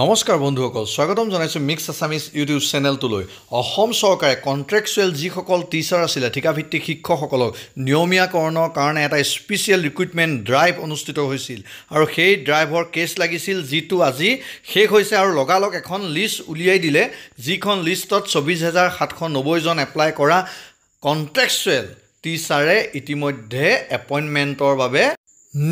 নমস্কাৰ বন্ধুসকল স্বাগতম জনাইছোঁ মিক্স আছামিজ ইউটিউব চেনেলটোলৈ অসম চৰকাৰে কণ্ট্ৰেকচুৱেল যিসকল টিচাৰ আছিলে ঠিকাভিত্তিক শিক্ষকসকলক নিয়মীয়াকৰণৰ কাৰণে এটা স্পেচিয়েল ৰিক্ৰুইটমেণ্ট ড্ৰাইভ অনুষ্ঠিত হৈছিল আৰু সেই ড্ৰাইভৰ কেছ লাগিছিল যিটো আজি শেষ হৈছে আৰু লগালগ এখন লিষ্ট উলিয়াই দিলে যিখন লিষ্টত চৌবিছ হেজাৰ সাতশ নব্বৈজন এপ্লাই কৰা কণ্ট্ৰেকচুৱেল টিচাৰে ইতিমধ্যে এপইণ্টমেণ্টৰ বাবে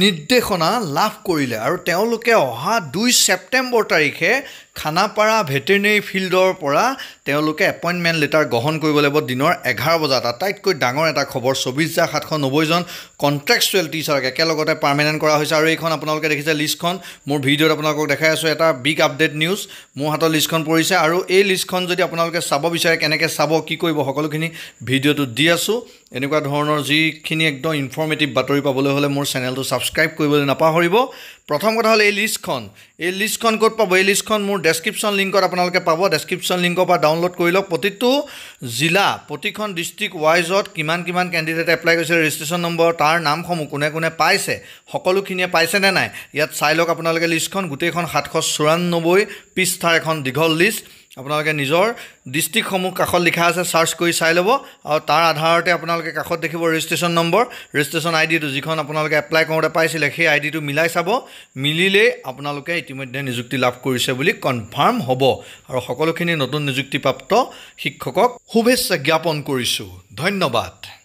নিৰ্দেশনা লাভ কৰিলে আৰু তেওঁলোকে অহা দুই ছেপ্টেম্বৰ তাৰিখে খানাপাৰা ভেটেনেৰি ফিল্ডৰ পৰা তেওঁলোকে এপইণ্টমেণ্ট লেটাৰ গ্ৰহণ কৰিব লাগিব দিনৰ এঘাৰ বজাত আটাইতকৈ ডাঙৰ এটা খবৰ চৌবিছ হাজাৰ সাতশ নব্বৈজন কণ্ট্ৰেকচুৱেল টিচাৰক একেলগতে পাৰ্মানেণ্ট কৰা হৈছে আৰু এইখন আপোনালোকে দেখিছে লিষ্টখন মোৰ ভিডিঅ'ত আপোনালোকক দেখাই আছোঁ এটা বিগ আপডেট নিউজ মোৰ হাতত লিষ্টখন পৰিছে আৰু এই লিষ্টখন যদি আপোনালোকে চাব বিচাৰে কেনেকৈ চাব কি কৰিব সকলোখিনি ভিডিঅ'টোত দি আছোঁ এনেকুৱা ধৰণৰ যিখিনি একদম ইনফৰ্মেটিভ বাতৰি পাবলৈ হ'লে মোৰ চেনেলটো ছাবস্ক্ৰাইব কৰিবলৈ নাপাহৰিব প্ৰথম কথা হ'ল এই লিষ্টখন এই লিষ্টখন ক'ত পাব এই লিষ্টখন মোৰ ডেছক্ৰিপশ্যন লিংকত আপোনালোকে পাব ডেছক্ৰিপশ্যন লিংকৰ পৰা ডাউনলোড ডাউনলোড কৰি লওক প্ৰতিটো জিলা প্ৰতিখন ডিষ্ট্ৰিক্ট ৱাইজত কিমান কিমান কেণ্ডিডেট এপ্লাই কৰিছে ৰেজিষ্ট্ৰেশ্যন নম্বৰ তাৰ নামসমূহ কোনে কোনে পাইছে সকলোখিনিয়ে পাইছে নে নাই ইয়াত চাই লওক আপোনালোকে লিষ্টখন গোটেইখন সাতশ চৌৰান্নব্বৈ পৃষ্ঠাৰ এখন দীঘল লিষ্ট আপোনালোকে নিজৰ ডিষ্ট্ৰিক্টসমূহ কাষত লিখা আছে চাৰ্চ কৰি চাই ল'ব আৰু তাৰ আধাৰতে আপোনালোকে কাষত দেখিব ৰেজিষ্ট্ৰেশ্যন নম্বৰ ৰেজিষ্ট্ৰেশ্যন আইডিটো যিখন আপোনালোকে এপ্লাই কৰোঁতে পাইছিলে সেই আইডিটো মিলাই চাব মিলিলেই আপোনালোকে ইতিমধ্যে নিযুক্তি লাভ কৰিছে বুলি কনফাৰ্ম হ'ব আৰু সকলোখিনি নতুন নিযুক্তিপ্ৰাপ্ত শিক্ষকক শুভেচ্ছা জ্ঞাপন কৰিছোঁ ধন্যবাদ